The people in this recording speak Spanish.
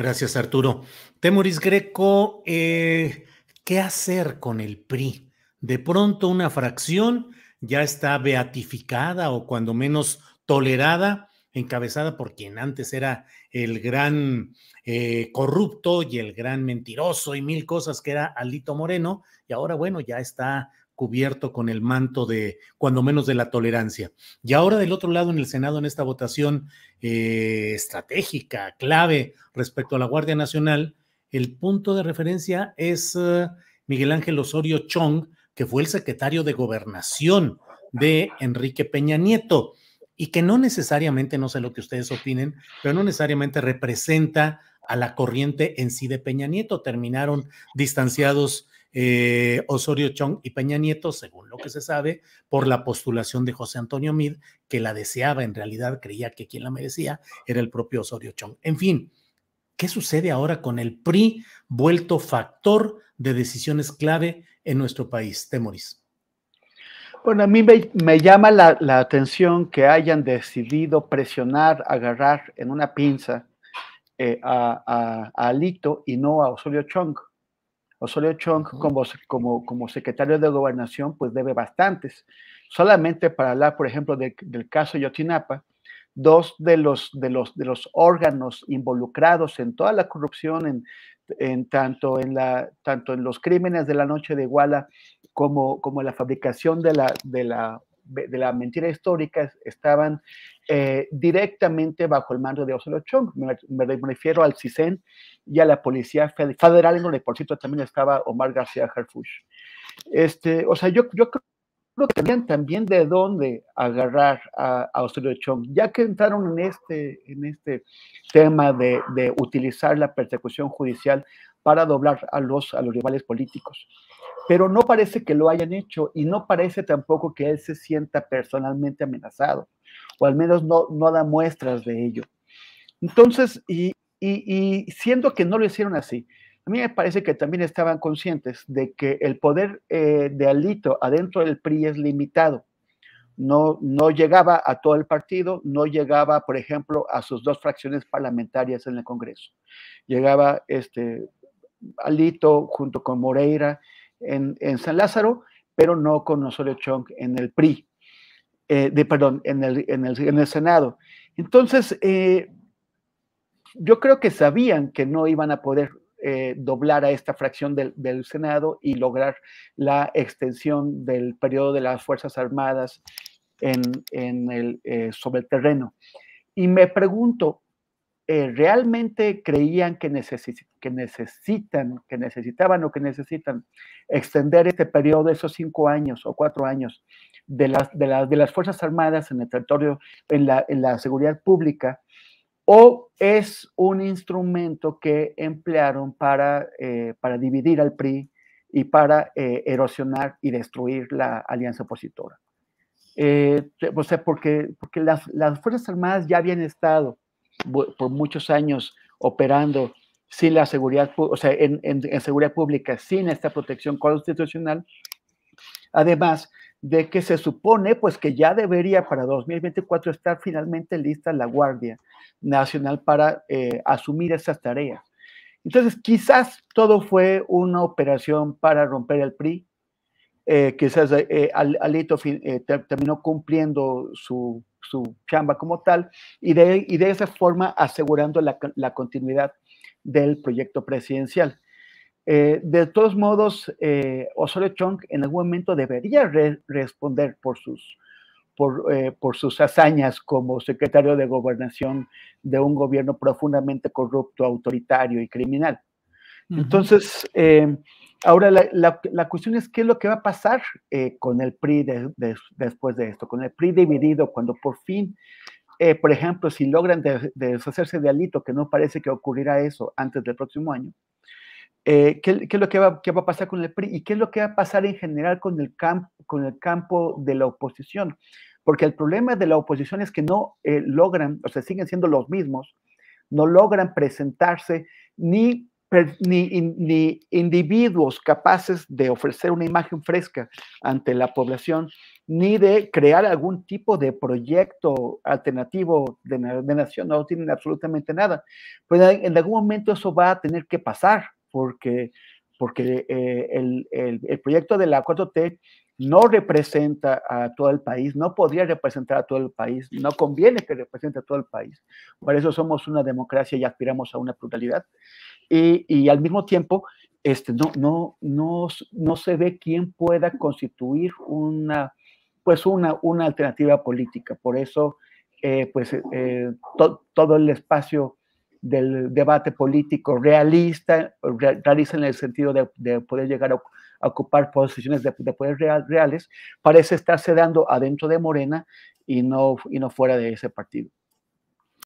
Gracias, Arturo. Temoris Greco, eh, ¿qué hacer con el PRI? De pronto una fracción ya está beatificada o cuando menos tolerada, encabezada por quien antes era el gran eh, corrupto y el gran mentiroso y mil cosas que era Alito Moreno, y ahora bueno, ya está cubierto con el manto de, cuando menos, de la tolerancia. Y ahora del otro lado en el Senado, en esta votación eh, estratégica, clave respecto a la Guardia Nacional, el punto de referencia es eh, Miguel Ángel Osorio Chong, que fue el secretario de gobernación de Enrique Peña Nieto y que no necesariamente, no sé lo que ustedes opinen, pero no necesariamente representa a la corriente en sí de Peña Nieto. Terminaron distanciados eh, Osorio Chong y Peña Nieto, según lo que se sabe, por la postulación de José Antonio Mid, que la deseaba en realidad, creía que quien la merecía era el propio Osorio Chong. En fin, ¿qué sucede ahora con el PRI vuelto factor de decisiones clave en nuestro país? Temoris. Bueno, a mí me, llama la, atención que hayan decidido presionar, agarrar en una pinza eh, a, Alito y no a Osorio Chong. Osorio Chong como, como, como secretario de gobernación pues debe bastantes. Solamente para hablar, por ejemplo, del caso Yotinapa, dos de los, de, los, de los órganos involucrados en toda la corrupción, en, tanto, en la, tanto en los crímenes de la noche de Iguala como, como en la fabricación de la, de la de la mentira histórica estaban eh, directamente bajo el mando de Oslo Chong. Me, refiero al CISEN y a la Policía Federal, en donde por cierto también estaba Omar García Harfush. Este, o sea, yo, yo creo también de dónde agarrar a, a Chong, ya que entraron en este, en este tema de, utilizar la persecución judicial para doblar a los, a los rivales políticos. Pero no parece que lo hayan hecho y no parece tampoco que él se sienta personalmente amenazado, o al menos no, no da muestras de ello. Entonces, y siendo que no lo hicieron así, a mí me parece que también estaban conscientes de que el poder eh, de Alito adentro del PRI es limitado. No, no llegaba a todo el partido, no llegaba, por ejemplo, a sus dos fracciones parlamentarias en el Congreso. Llegaba este, Alito junto con Moreira en, San Lázaro, pero no con Osorio Chong en el PRI, eh, de, perdón, en el, en, el, en el Senado. Entonces, eh, yo creo que sabían que no iban a poder eh, doblar a esta fracción del, Senado y lograr la extensión del periodo de las Fuerzas Armadas en, el, eh, sobre el terreno. Y me pregunto, eh, ¿realmente creían que, necesitan, que necesitaban o que necesitan extender este periodo de esos cinco años o cuatro años de las, Fuerzas Armadas en el territorio, en la seguridad pública? o es un instrumento que emplearon para, eh, para dividir al PRI y para eh, erosionar y destruir la alianza opositora. Eh, o sea, porque, porque las, las, Fuerzas Armadas ya habían estado por muchos años operando sin la seguridad, o sea, en, en, en seguridad pública, sin esta protección constitucional, además de que se supone pues que ya debería para 2024 estar finalmente lista la Guardia nacional para eh, asumir esas tareas. Entonces, quizás todo fue una operación para romper el PRI. Eh, quizás eh, Alito terminó cumpliendo su, chamba como tal y de, de esa forma asegurando la, la continuidad del proyecto presidencial. de todos modos, Osorio Chong en algún momento debería responder por sus eh, por, sus hazañas como secretario de gobernación de un gobierno profundamente corrupto, autoritario y criminal. Entonces, eh, ahora la, cuestión es qué es lo que va a pasar eh, con el PRI después de esto, con el PRI dividido, cuando por fin, por ejemplo, si logran deshacerse de Alito, que no parece que ocurrirá eso antes del próximo año, ¿qué, es lo que va, a pasar con el PRI y qué es lo que va a pasar en general con el, con el campo de la oposición. Porque el problema de la oposición es que no eh, logran, o sea, siguen siendo los mismos, no logran presentarse ni, ni, individuos capaces de ofrecer una imagen fresca ante la población, ni de crear algún tipo de proyecto alternativo de, nación, no tienen absolutamente nada. Pues en algún momento eso va a tener que pasar, porque, porque eh, el, el, el proyecto de la 4T no representa a todo el país, no podría representar a todo el país, no conviene que represente a todo el país. Por eso somos una democracia y aspiramos a una pluralidad. Y, al mismo tiempo, este, no, no, no se ve quién pueda constituir una, pues una, una alternativa política. Por eso, eh, pues eh, todo el espacio del debate político realista, realista en el sentido de, poder llegar a, ocupar posiciones de, de poder reales, parece estarse dando adentro de Morena y no, y no fuera de ese partido.